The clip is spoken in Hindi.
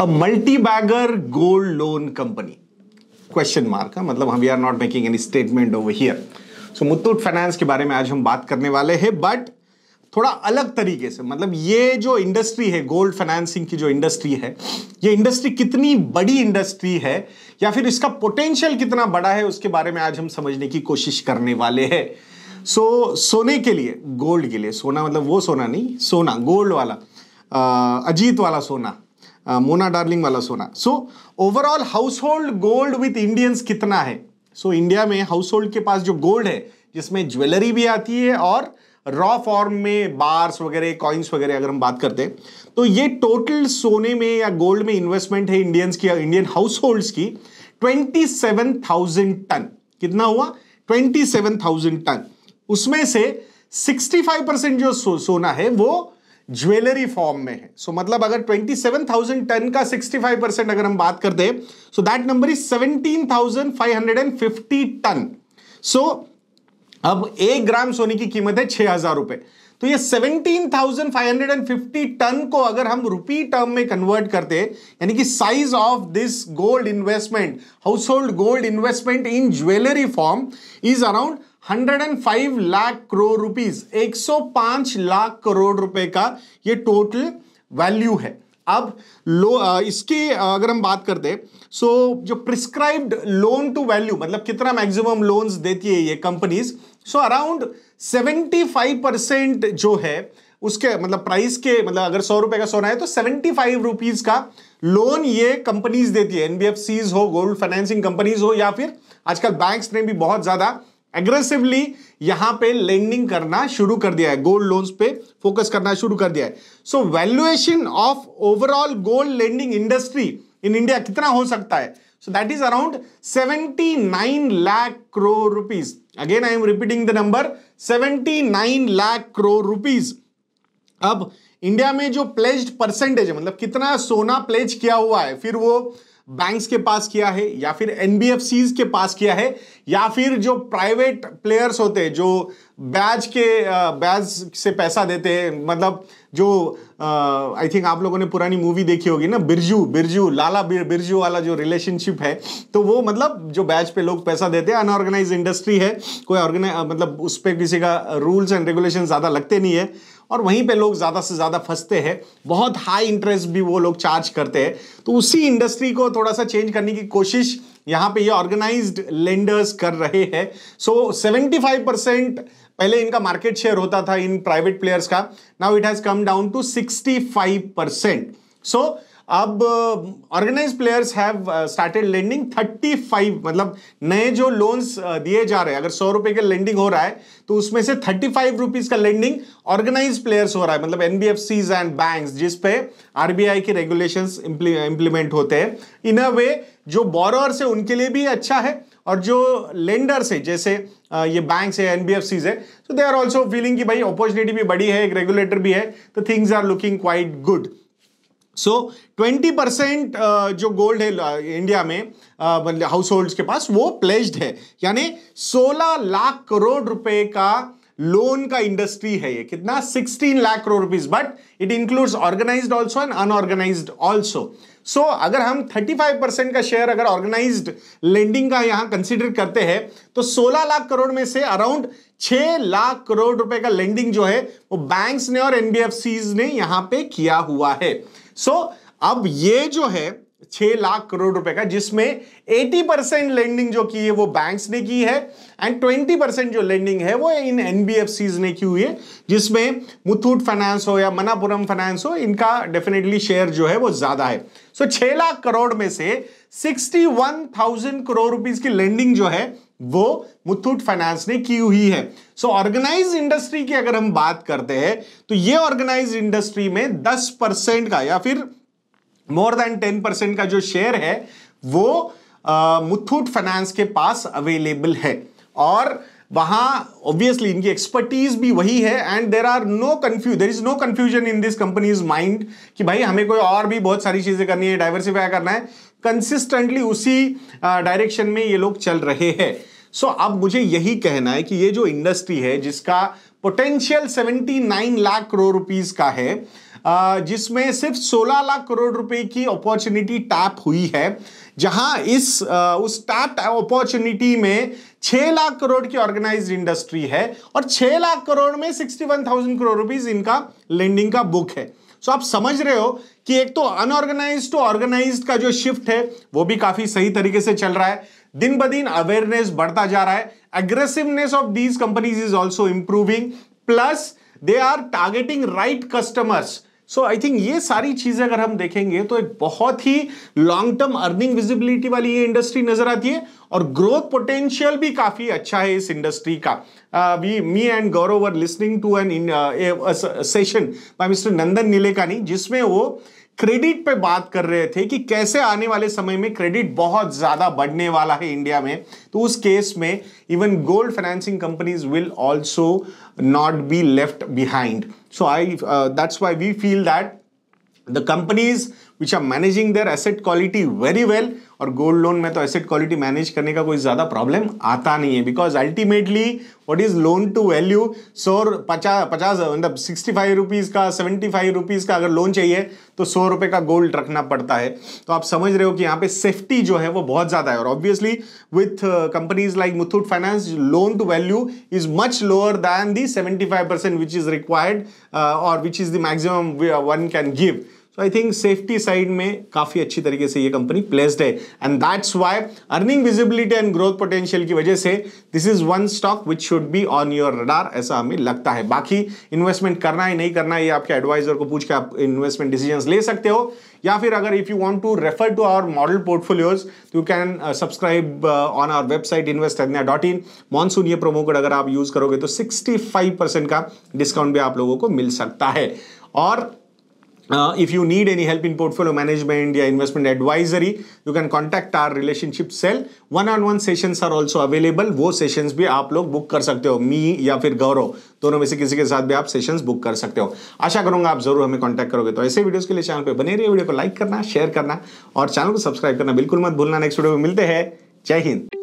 अ multi bagger gold loan company question mark का मतलब हम we are not making any statement over here so Muthoot finance के बारे में आज हम बात करने वाले हैं बट थोड़ा अलग तरीके से मतलब ये जो इंडस्ट्री है गोल्ड फाइनेंसिंग की जो इंडस्ट्री है ये इंडस्ट्री कितनी बड़ी इंडस्ट्री है या फिर इसका पोटेंशियल कितना बड़ा है उसके बारे में आज हम समझने की कोशिश करने वाले हैं सो so, सोने के लिए गोल्ड के लिए सोना मतलब वो सोना नहीं सोना गोल्ड वाला आ, अजीत वाला सोना मोना डार्लिंग वाला सोना so overall household gold with Indians कितना है सो so, इंडिया में हाउस होल्ड के पास जो गोल्ड है जिसमें ज्वेलरी भी आती है और रॉ फॉर्म में बार्स वगैरह कॉइन्स वगैरह अगर हम बात करते हैं तो ये टोटल सोने में या गोल्ड में इन्वेस्टमेंट है इंडियंस की इंडियन हाउस होल्ड्स की 27,000 टन कितना हुआ 27,000 टन उसमें से 65 परसेंट जो सो, सोना है वो ज्वेलरी फॉर्म में है सो so, मतलब अगर 27,000 टन का 65 परसेंट अगर हम बात करते हैं so that number is 17,550 ton so अब एक ग्राम सोने की कीमत है छह हजार रुपए तो ये 17,550 टन को अगर हम रुपी टर्म में कन्वर्ट करते यानी कि size of this gold investment household gold investment in jewellery form is around 105 lakh crore rupees 105 lakh crore रुपए का ये टोटल वैल्यू है अब लो इसकी अगर हम बात करते सो जो प्रिस्क्राइब्ड लोन टू वैल्यू मतलब कितना मैक्सिमम लोन्स देती है ये कंपनीज सो अराउंड 75 परसेंट जो है उसके मतलब प्राइस के मतलब अगर सौ रुपए का सोना है तो सेवेंटी फाइव रुपीज का लोन ये कंपनीज देती है एनबीएफसीज हो गोल्ड फाइनेंसिंग कंपनीज हो या फिर आजकल बैंक्स ने भी बहुत ज्यादा एग्रेसिवली यहां पे लेंडिंग करना शुरू कर दिया है गोल्ड लोन्स पे फोकस करना शुरू कर दिया है so valuation of overall gold lending industry in India कितना हो सकता है so that is around 79 lakh crore rupees again I am repeating the number 79 lakh crore rupees अब इंडिया में जो प्लेज्ड परसेंटेज मतलब कितना सोना प्लेज किया हुआ है फिर वो बैंक्स के पास किया है या फिर एनबीएफसी के पास किया है या फिर जो प्राइवेट प्लेयर्स होते हैं जो बैज के बैज से पैसा देते हैं मतलब जो आई थिंक आप लोगों ने पुरानी मूवी देखी होगी ना बिरजू बिरजू लाला बिर, बिरजू वाला जो रिलेशनशिप है तो वो मतलब जो बैज पे लोग पैसा देते हैं अनऑर्गेनाइज इंडस्ट्री है कोई ऑर्गेनाइज मतलब उस पर किसी का रूल्स एंड रेगुलेशन ज़्यादा लगते नहीं है और वहीं पे लोग ज़्यादा से ज़्यादा फंसते हैं बहुत हाई इंटरेस्ट भी वो लोग चार्ज करते हैं तो उसी इंडस्ट्री को थोड़ा सा चेंज करने की कोशिश यहाँ पे ये ऑर्गेनाइज्ड लेंडर्स कर रहे हैं सो सेवेंटी फाइव परसेंट पहले इनका मार्केट शेयर होता था इन प्राइवेट प्लेयर्स का now it has come down to sixty five percent so अब organise players have started lending 35 मतलब नए जो लोन्स uh, दिए जा रहे हैं अगर सौ रुपए का लेंडिंग हो रहा है तो उसमें से थर्टी फाइव रुपीज का लेंडिंग ऑर्गेनाइज प्लेयर्स हो रहा है मतलब एनबीएफसीज एंड बैंक्स जिस पे आरबीआई के रेगुलेशन इंप्लीमेंट होते हैं इन अ वे जो बोरोर है उनके लिए भी अच्छा है और जो लेंडर्स है जैसे uh, ये बैंक्स है एनबीएफसीज है तो दे आर ऑल्सो फीलिंग कि भाई अपॉर्चुनिटी भी बड़ी है एक रेगुलेटर भी है तो things are looking quite good so twenty percent जो गोल्ड है इंडिया uh, में हाउस uh, होल्ड मतलब के पास वो प्लेस्ड है यानी सोलह लाख करोड़ रुपए का लोन का इंडस्ट्री है ये कितना sixteen lakh crore rupees but it includes organise also and unorganise also so अगर हम थर्टी फाइव परसेंट का शेयर अगर ऑर्गेनाइज लेंडिंग का यहां कंसिडर करते हैं तो सोलह लाख करोड़ में से अराउंड छह लाख करोड़ रुपए का लेंडिंग जो है वो बैंक्स ने और एनबीएफसी ने यहां पे किया हुआ है सो so, अब ये जो है छह लाख करोड़ रुपए का जिसमें 80 परसेंट लेंडिंग जो की है वो बैंक्स ने की है एंड 20 परसेंट जो लेंडिंग है वो इन एनबीएफसीज ने की हुई है जिसमें मुथूट फाइनेंस हो या मनापुरम फाइनेंस हो इनका डेफिनेटली शेयर जो है वो ज्यादा है सो so, लाख करोड़ में से थाउजेंड करोड़ रुपीज की लेंडिंग जो है वो मुथूट फाइनेंस ने की हुई है सो ऑर्गेनाइज इंडस्ट्री की अगर हम बात करते हैं तो ये ऑर्गेनाइज इंडस्ट्री में 10 परसेंट का या फिर मोर देन 10 परसेंट का जो शेयर है वो मुथूट फाइनेंस के पास अवेलेबल है और uh, वहां ऑब्वियसली इनकी एक्सपर्टीज भी वही है and there are no confuse there is no confusion in this companies mind कि भाई हमें कोई और भी बहुत सारी चीज़ें करनी है डाइवर्सिफाई करना है कंसिस्टेंटली उसी डायरेक्शन uh, में ये लोग चल रहे हैं सो so, अब मुझे यही कहना है कि ये जो इंडस्ट्री है जिसका पोटेंशियल 79 लाख करोड़ रुपीज का है जिसमें सिर्फ 16 लाख करोड़ रुपए की अपॉर्चुनिटी टैप हुई है जहां इस उस टैप अपॉर्चुनिटी में 6 लाख करोड़ की ऑर्गेनाइज्ड इंडस्ट्री है और 6 लाख करोड़ में 61,000 करोड़ रुपीस इनका लेंडिंग का बुक है सो आप समझ रहे हो कि एक तो अनऑर्गेनाइज टू ऑर्गेनाइज का जो शिफ्ट है वो भी काफी सही तरीके से चल रहा है दिन ब दिन अवेयरनेस बढ़ता जा रहा है aggressiveness of these companies is also improving plus they are targeting right customers so I think ये सारी चीजें अगर हम देखेंगे तो एक बहुत ही लॉन्ग टर्म अर्निंग विजिबिलिटी वाली ये इंडस्ट्री नजर आती है और ग्रोथ पोटेंशियल भी काफी अच्छा है इस इंडस्ट्री का Uh, we, me and Gauru were listening to an in, uh, a, a session by Mr. Nandan Nilekani जिसमें वो क्रेडिट पे बात कर रहे थे कि कैसे आने वाले समय में क्रेडिट बहुत ज़्यादा बढ़ने वाला है इंडिया में तो उस केस में even gold financing companies will also not be left behind so I that's why we feel that the companies which are managing their asset quality very well और गोल्ड लोन में तो एसेट क्वालिटी मैनेज करने का कोई ज़्यादा प्रॉब्लम आता नहीं है because ultimately what is loan to value सौ पचास पचास मतलब सिक्सटी फाइव रुपीज़ का सेवेंटी फाइव रुपीज़ का अगर लोन चाहिए तो सौ रुपए का गोल्ड रखना पड़ता है तो आप समझ रहे हो कि यहाँ पे सेफ्टी जो है वो बहुत ज़्यादा है और obviously with companies like Muthoot Finance loan to value is much lower than the seventy five percent which is required और which is the maximum one can give तो आई थिंक सेफ्टी साइड में काफ़ी अच्छी तरीके से ये कंपनी प्लेस्ड है and that's why earning visibility and growth potential की वजह से this is one stock which should be on your radar ऐसा हमें लगता है बाकी इन्वेस्टमेंट करना है नहीं करना है ये आपके एडवाइजर को पूछ के आप इन्वेस्टमेंट डिसीजन ले सकते हो या फिर अगर if you want to refer to our model portfolios you can subscribe on our website invest dot in monsoon ये प्रोमो कोड अगर आप यूज करोगे तो 65 परसेंट का डिस्काउंट भी आप लोगों को मिल सकता है और Uh, if you need any help in portfolio management or investment advisory, you can contact our relationship cell. One-on-one sessions are also available. वो sessions भी आप लोग book कर सकते हो मी या फिर गौरव दोनों में से किसी के साथ भी आप सेशंस बुक कर सकते हो आशा करूंगा आप जरूर हमें कांटेक्ट करोगे तो ऐसे वीडियोस के लिए चैनल पे बने रहिए वीडियो को लाइक करना शेयर करना और चैनल को सब्सक्राइब करना बिल्कुल मत भूलना नेक्स्ट वीडियो में मिलते हैं जय हिंद